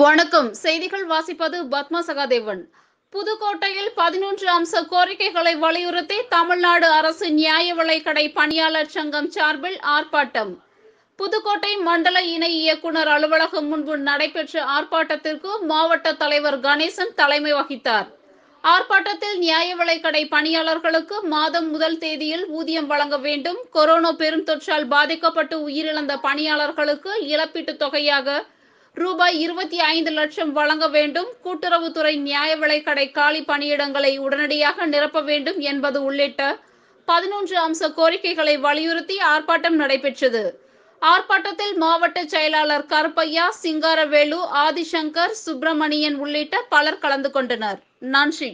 வணக்கம் செய்திகள் வாசிப்பது பத்மா சகாதேவன் புதுக்கோட்டையில் பதினொன்று அம்ச கோரிக்கைகளை வலியுறுத்தி தமிழ்நாடு அரசு நியாய விலைக்கடை பணியாளர் சங்கம் சார்பில் ஆர்ப்பாட்டம் புதுக்கோட்டை மண்டல இணை இயக்குனர் அலுவலகம் முன்பு நடைபெற்ற ஆர்ப்பாட்டத்திற்கு மாவட்ட தலைவர் கணேசன் தலைமை வகித்தார் ஆர்ப்பாட்டத்தில் நியாய விலைக்கடை பணியாளர்களுக்கு மாதம் முதல் தேதியில் ஊதியம் வழங்க வேண்டும் கொரோனா பெருந்தொற்றால் பாதிக்கப்பட்டு உயிரிழந்த பணியாளர்களுக்கு இழப்பீட்டுத் தொகையாக ரூபாய் இருபத்தி ஐந்து லட்சம் வழங்க வேண்டும் கூட்டுறவுத்துறை நியாய விலைக்கடை காலி பணியிடங்களை உடனடியாக நிரப்ப வேண்டும் என்பது உள்ளிட்ட பதினொன்று அம்ச கோரிக்கைகளை வலியுறுத்தி ஆர்ப்பாட்டம் நடைபெற்றது ஆர்ப்பாட்டத்தில் மாவட்ட செயலாளர் கருப்பையா சிங்காரவேலு ஆதிசங்கர் சுப்பிரமணியன் உள்ளிட்ட பலர் கலந்து கொண்டனர் நன்றி